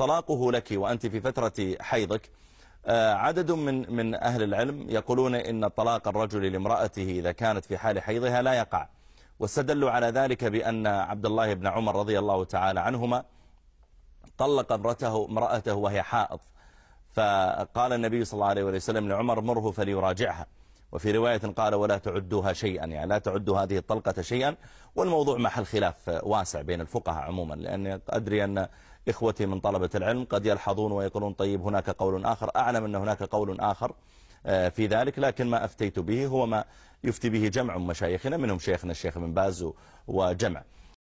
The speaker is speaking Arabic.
طلاقه لك وأنت في فترة حيضك آه، عدد من من أهل العلم يقولون إن طلاق الرجل لامرأته إذا كانت في حال حيضها لا يقع واستدلوا على ذلك بأن عبد الله بن عمر رضي الله تعالى عنهما طلق امرته امرأته وهي حائض فقال النبي صلى الله عليه وسلم لعمر مره فليراجعها وفي رواية قال ولا تعدوها شيئا يعني لا تعدوا هذه الطلقة شيئا والموضوع محل خلاف واسع بين الفقهاء عموما لأن أدري أن إخوتي من طلبة العلم قد يلحظون ويقولون طيب هناك قول آخر أعلم أن هناك قول آخر آه، في ذلك لكن ما أفتيت به هو ما يفتي به جمع مشايخنا منهم شيخنا الشيخ بن باز وجمع